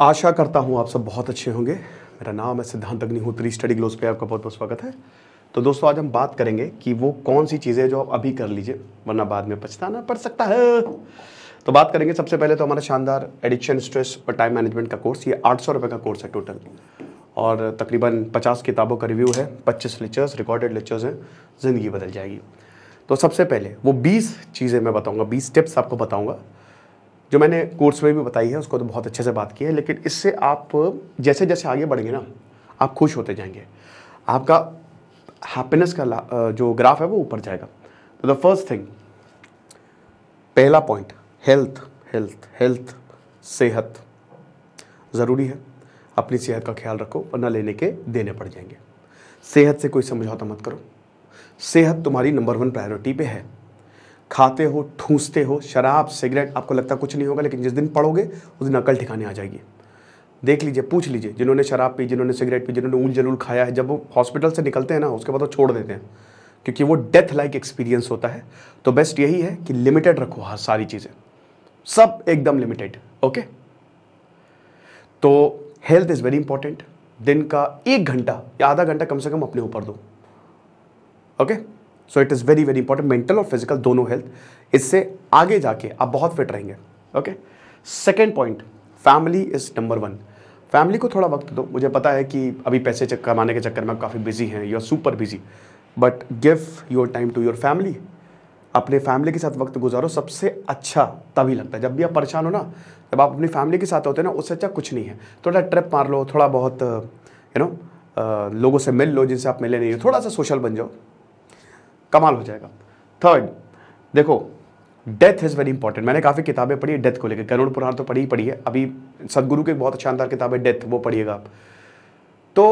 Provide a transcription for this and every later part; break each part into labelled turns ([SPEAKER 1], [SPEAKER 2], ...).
[SPEAKER 1] आशा करता हूँ आप सब बहुत अच्छे होंगे मेरा नाम है सिद्धांत अग्निहोत्री स्टडी ग्लोस पे आपका बहुत बहुत स्वागत है तो दोस्तों आज हम बात करेंगे कि वो कौन सी चीज़ें जो आप अभी कर लीजिए वरना बाद में पछताना पड़ सकता है तो बात करेंगे सबसे पहले तो हमारा शानदार एडिक्शन स्ट्रेस और टाइम मैनेजमेंट का कोर्स ये आठ सौ का कोर्स है टोटल और तकरीबन पचास किताबों का रिव्यू है पच्चीस लेक्चर्स रिकॉर्डेड लेक्चर्स हैं ज़िंदगी बदल जाएगी तो सबसे पहले वो बीस चीज़ें मैं बताऊँगा बीस स्टेप्स आपको बताऊँगा जो मैंने कोर्स में भी बताई है उसको तो बहुत अच्छे से बात की है लेकिन इससे आप जैसे जैसे आगे बढ़ेंगे ना आप खुश होते जाएंगे आपका हैप्पीनेस का जो ग्राफ है वो ऊपर जाएगा तो द फर्स्ट थिंग पहला पॉइंट हेल्थ हेल्थ हेल्थ सेहत ज़रूरी है अपनी सेहत का ख्याल रखो वरना लेने के देने पड़ जाएंगे सेहत से कोई समझौता मत करो सेहत तुम्हारी नंबर वन प्रायोरिटी पे है खाते हो ठूसते हो शराब सिगरेट आपको लगता कुछ नहीं होगा लेकिन जिस दिन पढ़ोगे उस दिन अकल ठिकाने आ जाएगी देख लीजिए पूछ लीजिए जिन्होंने शराब पी जिन्होंने सिगरेट पी जिन्होंने ऊल जलूल खाया है जब वो हॉस्पिटल से निकलते हैं ना उसके बाद वो छोड़ देते हैं क्योंकि वो डेथ लाइक एक्सपीरियंस होता है तो बेस्ट यही है कि लिमिटेड रखो हर सारी चीज़ें सब एकदम लिमिटेड ओके तो हेल्थ इज़ वेरी इंपॉर्टेंट दिन का एक घंटा या आधा घंटा कम से कम अपने ऊपर दो okay okay? So it is very very important mental और फिजिकल दोनों हेल्थ इससे आगे जाके आप बहुत फिट रहेंगे okay second point family is number one family को थोड़ा वक्त दो मुझे पता है कि अभी पैसे चक कमाने के चक्कर में आप काफ़ी बिजी हैं you are super busy but give your time to your family अपने फैमिली के साथ वक्त गुजारो सबसे अच्छा तभी लगता है जब भी आप परेशान हो ना जब आप अपनी फैमिली के साथ होते हैं ना उससे अच्छा कुछ नहीं है थोड़ा ट्रिप मार लो थोड़ा बहुत यू नो लोगों से मिल लो जिनसे आप मिले नहीं हो थोड़ा सा सोशल बन जाओ कमाल हो जाएगा थर्ड देखो डेथ इज़ वेरी इंपॉर्टेंट मैंने काफ़ी किताबें पढ़ी है डेथ को लेकर करुण पुराण तो पढ़ी ही पढ़ी है अभी सदगुरु की बहुत शानदार किताब है डेथ वो पढ़िएगा आप तो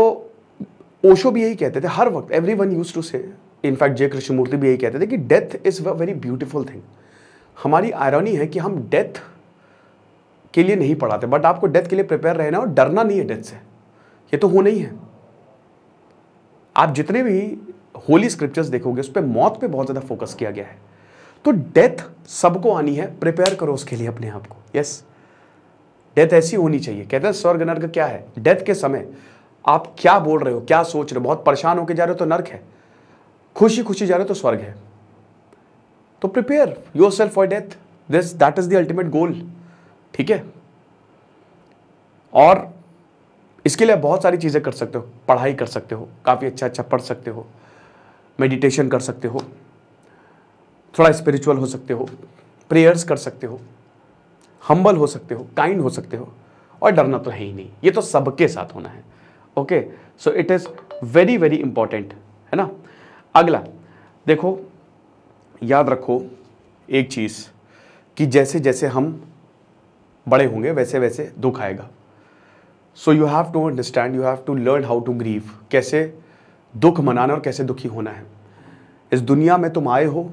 [SPEAKER 1] ओशो भी यही कहते थे हर वक्त every one used to say in fact Jay Krishnamurti भी यही कहते थे कि death is a very beautiful thing हमारी आयरनी है कि हम डेथ के लिए नहीं पढ़ाते बट आपको डेथ के लिए प्रिपेयर रहना और डरना नहीं है डेथ से ये तो होना ही है आप जितने भी होली स्क्रिप्चर्स देखोगे उस पर मौत पे बहुत ज़्यादा फोकस किया गया है तो डेथ सबको आनी है प्रिपेयर करो उसके लिए अपने आप को यस डेथ ऐसी होनी चाहिए कहते हैं स्वर्ग नर्क क्या है डेथ के समय आप क्या बोल रहे हो क्या सोच रहे हो बहुत परेशान होकर जा रहे हो तो नर्क है खुशी खुशी जा रहे हो तो स्वर्ग है तो prepare yourself for death this that is the ultimate goal ठीक है और इसके लिए बहुत सारी चीज़ें कर सकते हो पढ़ाई कर सकते हो काफ़ी अच्छा अच्छा पढ़ सकते हो मेडिटेशन कर सकते हो थोड़ा स्पिरिचुअल हो सकते हो प्रेयर्स कर सकते हो हम्बल हो सकते हो काइंड हो सकते हो और डरना तो है ही नहीं ये तो सबके साथ होना है okay so it is very very important है ना अगला देखो याद रखो एक चीज़ कि जैसे जैसे हम बड़े होंगे वैसे वैसे दुख आएगा so you have to understand you have to learn how to grieve कैसे दुख मनाना और कैसे दुखी होना है इस दुनिया में तुम आए हो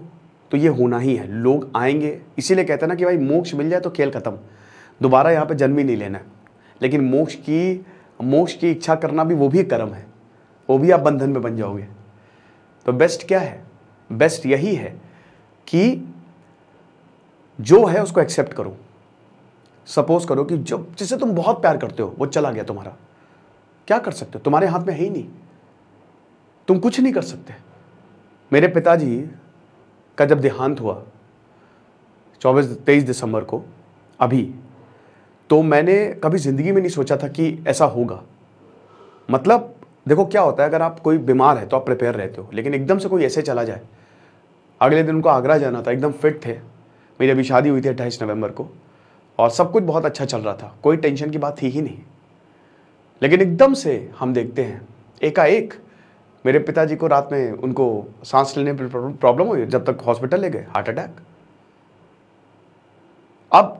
[SPEAKER 1] तो ये होना ही है लोग आएंगे इसीलिए कहते हैं ना कि भाई मोक्ष मिल जाए तो खेल ख़त्म दोबारा यहाँ पे जन्म ही नहीं लेना है लेकिन मोक्ष की मोक्ष की इच्छा करना भी वो भी कर्म है वो भी आप बंधन में बन जाओगे तो बेस्ट क्या है बेस्ट यही है कि जो है उसको एक्सेप्ट करो सपोज करो कि जो जिसे तुम बहुत प्यार करते हो वो चला गया तुम्हारा क्या कर सकते हो तुम्हारे हाथ में है ही नहीं तुम कुछ नहीं कर सकते मेरे पिताजी का जब देहांत हुआ चौबीस तेईस दिसंबर को अभी तो मैंने कभी ज़िंदगी में नहीं सोचा था कि ऐसा होगा मतलब देखो क्या होता है अगर आप कोई बीमार है तो आप प्रिपेयर रहते हो लेकिन एकदम से कोई ऐसे चला जाए अगले दिन उनको आगरा जाना था एकदम फिट थे मेरी अभी शादी हुई थी अट्ठाईस नवंबर को और सब कुछ बहुत अच्छा चल रहा था कोई टेंशन की बात थी ही नहीं लेकिन एकदम से हम देखते हैं एकाएक मेरे पिताजी को रात में उनको सांस लेने में प्रॉब्लम हुई जब तक हॉस्पिटल ले गए हार्ट अटैक अब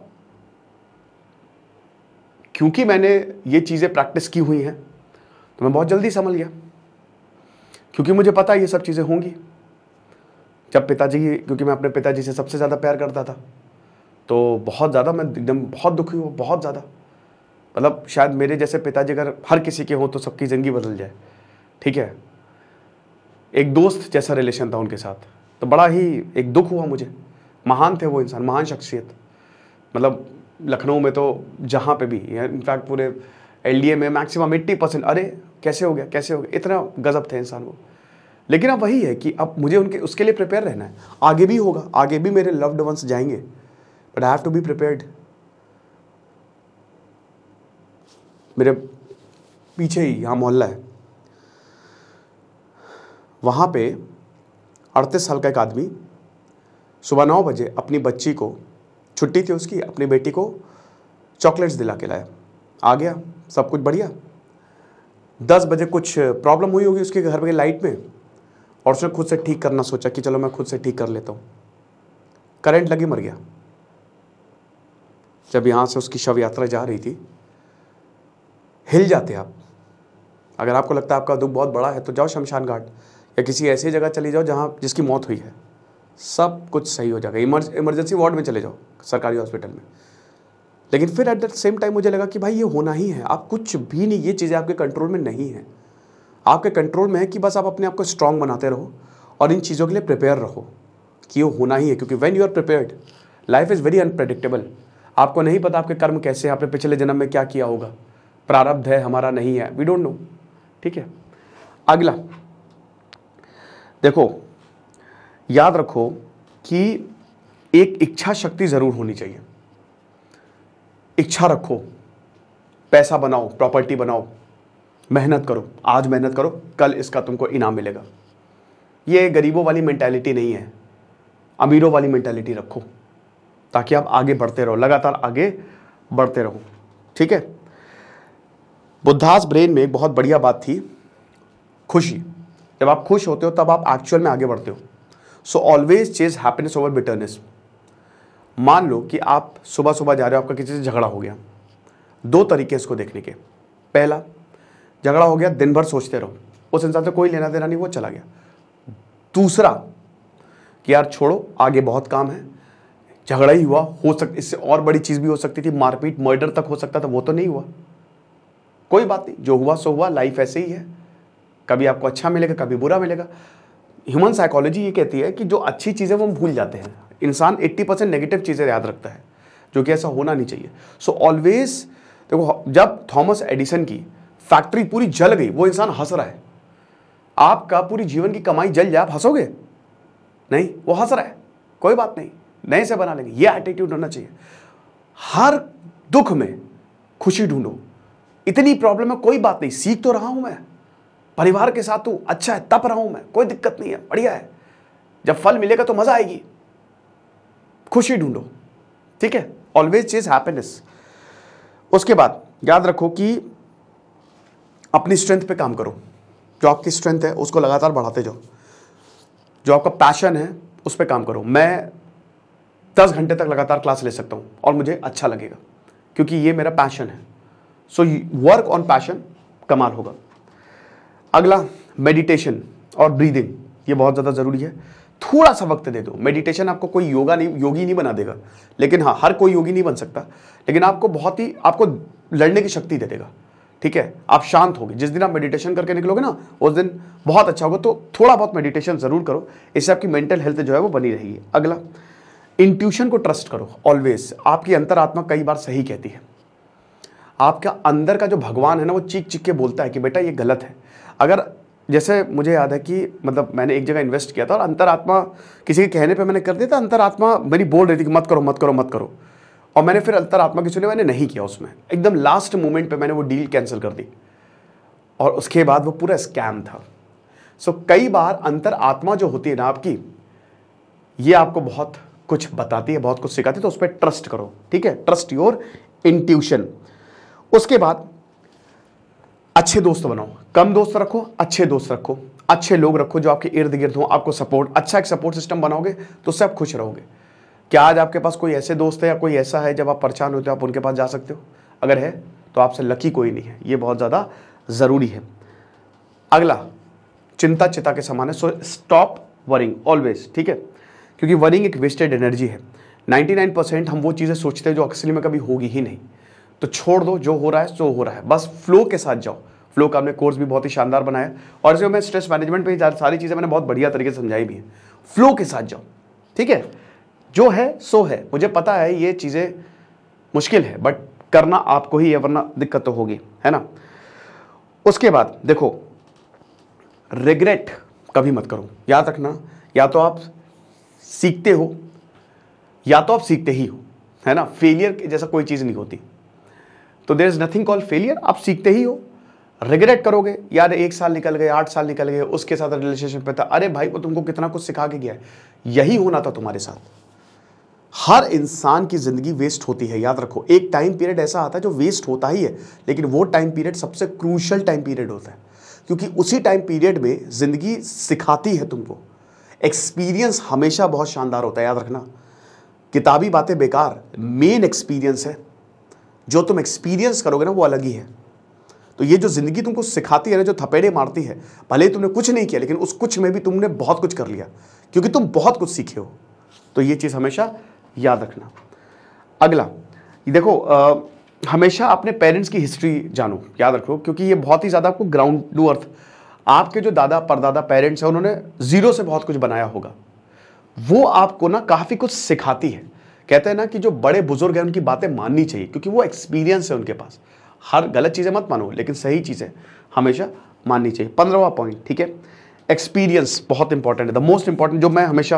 [SPEAKER 1] क्योंकि मैंने ये चीज़ें प्रैक्टिस की हुई हैं तो मैं बहुत जल्दी समझ गया क्योंकि मुझे पता ये सब चीज़ें होंगी जब पिताजी क्योंकि मैं अपने पिताजी से सबसे ज़्यादा प्यार करता था तो बहुत ज़्यादा मैं एकदम बहुत दुखी हूँ बहुत ज़्यादा मतलब शायद मेरे जैसे पिताजी अगर हर किसी के हों तो सबकी ज़िंदगी बदल जाए ठीक है एक दोस्त जैसा रिलेशन था उनके साथ तो बड़ा ही एक दुख हुआ मुझे महान थे वो इंसान महान शख्सियत मतलब लखनऊ में तो जहाँ पे भी इनफैक्ट पूरे एल में मैक्सिमम एट्टी परसेंट अरे कैसे हो गया कैसे हो गया इतना गजब थे इंसान वो लेकिन अब वही है कि अब मुझे उनके उसके लिए प्रिपेयर रहना है आगे भी होगा आगे भी मेरे लव्ड वंस जाएंगे but I have to be prepared मेरे पीछे ही यहाँ मोहल्ला है वहाँ पे अड़तीस साल का एक आदमी सुबह नौ बजे अपनी बच्ची को छुट्टी थी उसकी अपनी बेटी को चॉकलेट्स दिला के लाया आ गया सब कुछ बढ़िया दस बजे कुछ प्रॉब्लम हुई होगी उसके घर में लाइट में और उसने खुद से ठीक करना सोचा कि चलो मैं खुद से ठीक कर लेता हूँ करंट लगी मर गया जब यहाँ से उसकी शव यात्रा जा रही थी हिल जाते आप अगर आपको लगता है आपका दुख बहुत बड़ा है तो जाओ शमशान घाट या किसी ऐसी जगह चले जाओ जहाँ जिसकी मौत हुई है सब कुछ सही हो जाएगा इमर्ज इमरजेंसी वार्ड में चले जाओ सरकारी हॉस्पिटल में लेकिन फिर एट द सेम टाइम मुझे लगा कि भाई ये होना ही है आप कुछ भी नहीं ये चीज़ें आपके कंट्रोल में नहीं है आपके कंट्रोल में है कि बस आप अपने आप को स्ट्रांग बनाते रहो और इन चीज़ों के लिए प्रिपेयर रहो कि ये होना ही है क्योंकि when you are prepared life is very unpredictable आपको नहीं पता आपके कर्म कैसे हैं आपने पिछले जन्म में क्या किया होगा प्रारब्ध है हमारा नहीं है वी डोंट नो ठीक है अगला देखो याद रखो कि एक इच्छा शक्ति ज़रूर होनी चाहिए इच्छा रखो पैसा बनाओ प्रॉपर्टी बनाओ मेहनत करो आज मेहनत करो कल इसका तुमको इनाम मिलेगा ये गरीबों वाली मैंटेलिटी नहीं है अमीरों वाली मैंटेलिटी रखो ताकि आप आगे बढ़ते रहो लगातार आगे बढ़ते रहो ठीक है बुद्धास ब्रेन में एक बहुत बढ़िया बात थी खुशी जब आप खुश होते हो तब आप एक्चुअल में आगे बढ़ते हो so always chase happiness over bitterness मान लो कि आप सुबह सुबह जा रहे हो आपका किसी से झगड़ा हो गया दो तरीके इसको देखने के पहला झगड़ा हो गया दिन भर सोचते रहो उस इंसान से कोई लेना देना नहीं वो चला गया दूसरा कि यार छोड़ो आगे बहुत काम है झगड़ा ही हुआ हो सक इससे और बड़ी चीज़ भी हो सकती थी मारपीट मर्डर तक हो सकता था वो तो नहीं हुआ कोई बात नहीं जो हुआ सो हुआ लाइफ ऐसे ही है कभी आपको अच्छा मिलेगा कभी बुरा मिलेगा ह्यूमन साइकोलॉजी ये कहती है कि जो अच्छी चीज़ें वो हम भूल जाते हैं इंसान 80 परसेंट नेगेटिव चीज़ें याद रखता है जो कि ऐसा होना नहीं चाहिए सो ऑलवेज देखो जब थॉमस एडिसन की फैक्ट्री पूरी जल गई वो इंसान हंस रहा है आपका पूरी जीवन की कमाई जल जाए आप हंसोगे नहीं वो हंस रहा है कोई बात नहीं नए से बना लेंगे ये एटीट्यूड होना चाहिए हर दुख में खुशी ढूंढो इतनी प्रॉब्लम है कोई बात नहीं सीख तो रहा हूं मैं परिवार के साथ हूँ अच्छा है तप रहा हूं मैं कोई दिक्कत नहीं है बढ़िया है जब फल मिलेगा तो मज़ा आएगी खुशी ढूंढो ठीक है ऑलवेज चीज हैप्पीनेस उसके बाद याद रखो कि अपनी स्ट्रेंथ पे काम करो जो आपकी स्ट्रेंथ है उसको लगातार बढ़ाते जाओ जो आपका पैशन है उस पर काम करो मैं दस घंटे तक लगातार क्लास ले सकता हूँ और मुझे अच्छा लगेगा क्योंकि ये मेरा पैशन है सो वर्क ऑन पैशन कमाल होगा अगला मेडिटेशन और ब्रीदिंग ये बहुत ज़्यादा ज़रूरी है थोड़ा सा वक्त दे दो मेडिटेशन आपको कोई योगा नहीं योगी नहीं बना देगा लेकिन हाँ हर कोई योगी नहीं बन सकता लेकिन आपको बहुत ही आपको लड़ने की शक्ति दे देगा ठीक है आप शांत होगे जिस दिन आप मेडिटेशन करके निकलोगे ना उस दिन बहुत अच्छा होगा तो थोड़ा बहुत मेडिटेशन ज़रूर करो इससे आपकी मेंटल हेल्थ जो है वो बनी रहेगी अगला इंट्यूशन को ट्रस्ट करो ऑलवेज आपकी अंतरात्मा कई बार सही कहती है आपका अंदर का जो भगवान है ना वो चीख चीख के बोलता है कि बेटा ये गलत है अगर जैसे मुझे याद है कि मतलब मैंने एक जगह इन्वेस्ट किया था और अंतरात्मा किसी के कहने पे मैंने कर दिया था अंतरात्मा मेरी बोल रही थी कि मत करो मत करो मत करो और मैंने फिर अंतरात्मा की सुने मैंने नहीं किया उसमें एकदम लास्ट मोमेंट पे मैंने वो डील कैंसिल कर दी और उसके बाद वो पूरा स्कैम था सो कई बार आत्मा जो होती है ना आपकी ये आपको बहुत कुछ बताती है बहुत कुछ सिखाती है तो उस पर ट्रस्ट करो ठीक है ट्रस्ट योर इंट्यूशन उसके बाद अच्छे दोस्त बनाओ कम दोस्त रखो अच्छे दोस्त रखो अच्छे लोग रखो जो आपके इर्द गिर्द हों आपको सपोर्ट अच्छा एक सपोर्ट सिस्टम बनाओगे तो सब खुश रहोगे क्या आज आपके पास कोई ऐसे दोस्त है या कोई ऐसा है जब आप परेशान होते हो आप उनके पास जा सकते हो अगर है तो आपसे लकी कोई नहीं है ये बहुत ज़्यादा ज़रूरी है अगला चिंता चिता के समान है सो स्टॉप वरिंग ऑलवेज ठीक है क्योंकि वरिंग एक वेस्टेड एनर्जी है 99 परसेंट हम वो चीज़ें सोचते हैं जो असली में कभी होगी ही नहीं तो छोड़ दो जो हो रहा है सो हो रहा है बस फ्लो के साथ जाओ फ्लो का हमने कोर्स भी बहुत ही शानदार बनाया और इसमें मैं स्ट्रेस मैनेजमेंट पर सारी चीज़ें मैंने बहुत बढ़िया तरीके से समझाई भी हैं फ्लो के साथ जाओ ठीक है जो है सो है मुझे पता है ये चीज़ें मुश्किल है बट करना आपको ही है वरना दिक्कत तो होगी है ना उसके बाद देखो रिग्रेट कभी मत करो याद रखना या तो आप सीखते हो या तो आप सीखते ही हो है ना फेलियर जैसा कोई चीज़ नहीं होती तो there is nothing call failure आप सीखते ही हो रिग्रेट करोगे यार एक साल निकल गए आठ साल निकल गए उसके साथ रिलेशनशिप में था अरे भाई वो तुमको कितना कुछ सिखा के गया है यही होना था तुम्हारे साथ हर इंसान की ज़िंदगी वेस्ट होती है याद रखो एक टाइम पीरियड ऐसा आता है जो वेस्ट होता ही है लेकिन वो टाइम पीरियड सबसे क्रूशल टाइम पीरियड होता है क्योंकि उसी टाइम पीरियड में ज़िंदगी सिखाती है तुमको एक्सपीरियंस हमेशा बहुत शानदार होता है याद रखना किताबी बातें बेकार मेन एक्सपीरियंस है जो तुम एक्सपीरियंस करोगे ना वो अलग ही है तो ये जो ज़िंदगी तुमको सिखाती है ना जो थपेड़े मारती है भले ही तुमने कुछ नहीं किया लेकिन उस कुछ में भी तुमने बहुत कुछ कर लिया क्योंकि तुम बहुत कुछ सीखे हो तो ये चीज़ हमेशा याद रखना अगला देखो आ, हमेशा अपने पेरेंट्स की हिस्ट्री जानो याद रखो क्योंकि ये बहुत ही ज़्यादा आपको ग्राउंड टू अर्थ आपके जो दादा परदादा पेरेंट्स हैं उन्होंने ज़ीरो से बहुत कुछ बनाया होगा वो आपको ना काफ़ी कुछ सिखाती है कहते हैं ना कि जो बड़े बुजुर्ग हैं उनकी बातें माननी चाहिए क्योंकि वो एक्सपीरियंस है उनके पास हर गलत चीज़ें मत मानो लेकिन सही चीज़ें हमेशा माननी चाहिए पंद्रहवा पॉइंट ठीक है एक्सपीरियंस बहुत इंपॉर्टेंट है द मोस्ट इंपॉर्टेंट जो मैं हमेशा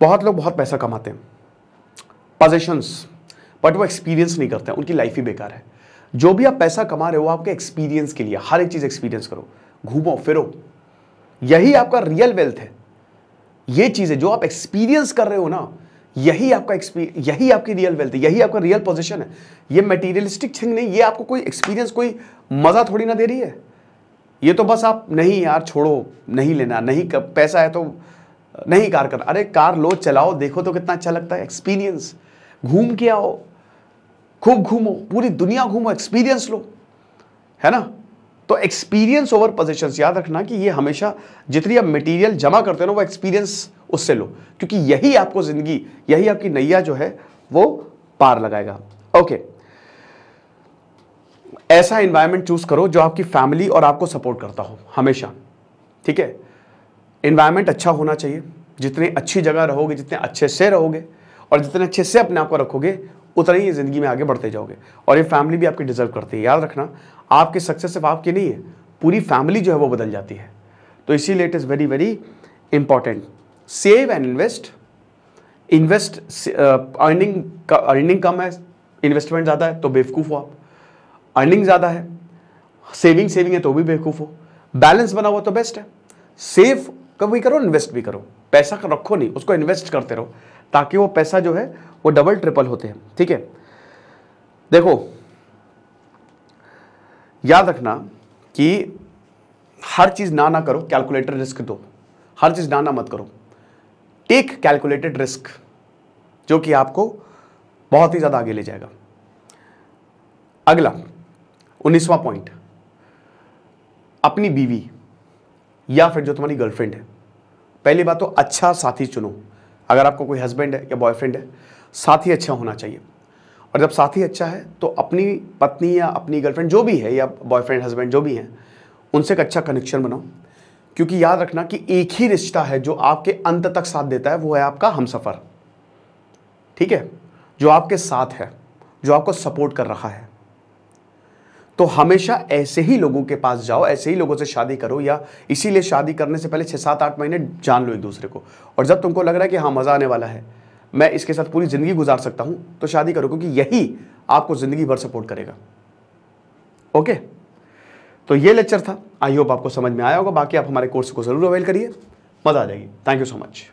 [SPEAKER 1] बहुत लोग बहुत पैसा कमाते हैं पोजेशंस बट वो एक्सपीरियंस नहीं करते हैं उनकी लाइफ ही बेकार है जो भी आप पैसा कमा रहे हो आपके एक्सपीरियंस के लिए हर एक चीज़ एक्सपीरियंस करो घूमो फिरो यही आपका रियल वेल्थ है ये चीज़ें जो आप एक्सपीरियंस कर रहे हो ना यही आपका एक्सपीरियंस यही आपकी रियल वेल्थ है यही आपका रियल पोजिशन है ये मटीरियलिस्टिक थिंग नहीं ये आपको कोई एक्सपीरियंस कोई मज़ा थोड़ी ना दे रही है ये तो बस आप नहीं यार छोड़ो नहीं लेना नहीं कर, पैसा है तो नहीं कार करना अरे कार लो चलाओ देखो तो कितना अच्छा लगता है एक्सपीरियंस घूम के आओ खूब घूमो पूरी दुनिया घूमो एक्सपीरियंस लो है ना तो एक्सपीरियंस ओवर पोजिशंस याद रखना कि ये हमेशा जितनी आप मटीरियल जमा करते हो ना वो एक्सपीरियंस उससे लो क्योंकि यही आपको जिंदगी यही आपकी नैया जो है वो पार लगाएगा ओके ऐसा इन्वायरमेंट चूज करो जो आपकी फैमिली और आपको सपोर्ट करता हो हमेशा ठीक है इन्वायरमेंट अच्छा होना चाहिए जितने अच्छी जगह रहोगे जितने अच्छे से रहोगे और जितने अच्छे से अपने आप को रखोगे उतना ही ज़िंदगी में आगे बढ़ते जाओगे और ये फैमिली भी आपकी डिजर्व करती है याद रखना आपकी सक्सेस सिर्फ आपकी नहीं है पूरी फैमिली जो है वो बदल जाती है तो इसीलिए it is very very important save and invest invest earning earning कम है इन्वेस्टमेंट ज़्यादा है तो बेवकूफ़ हो आप अर्निंग ज़्यादा है सेविंग सेविंग है तो भी बेवकूफ़ हो बैलेंस बना हुआ तो बेस्ट है सेव कभी करो इन्वेस्ट भी करो पैसा कर रखो नहीं उसको इन्वेस्ट करते रहो ताकि वो पैसा जो है वो डबल ट्रिपल होते हैं ठीक है देखो याद रखना कि हर चीज़ ना ना करो कैलकुलेटर रिस्क दो हर चीज़ ना ना मत करो टेक कैलकुलेटेड रिस्क जो कि आपको बहुत ही ज़्यादा आगे ले जाएगा अगला उन्नीसवा पॉइंट अपनी बीवी या फिर जो तुम्हारी गर्लफ्रेंड है पहली बात तो अच्छा साथी चुनो अगर आपको कोई हस्बैंड है या बॉयफ्रेंड है साथी अच्छा होना चाहिए और जब साथी अच्छा है तो अपनी पत्नी या अपनी गर्लफ्रेंड जो भी है या बॉयफ्रेंड हस्बैंड जो भी हैं उनसे एक अच्छा कनेक्शन बनाओ क्योंकि याद रखना कि एक ही रिश्ता है जो आपके अंत तक साथ देता है वो है आपका हम सफ़र ठीक है जो आपके साथ है जो आपको सपोर्ट कर रहा है तो हमेशा ऐसे ही लोगों के पास जाओ ऐसे ही लोगों से शादी करो या इसीलिए शादी करने से पहले छह सात आठ महीने जान लो एक दूसरे को और जब तुमको लग रहा है कि हाँ मज़ा आने वाला है मैं इसके साथ पूरी ज़िंदगी गुजार सकता हूं तो शादी करो क्योंकि यही आपको ज़िंदगी भर सपोर्ट करेगा ओके तो ये लेक्चर था आई होप आपको समझ में आया होगा बाकी आप हमारे कोर्स को ज़रूर अवेल करिए मज़ा आ जाएगी थैंक यू सो मच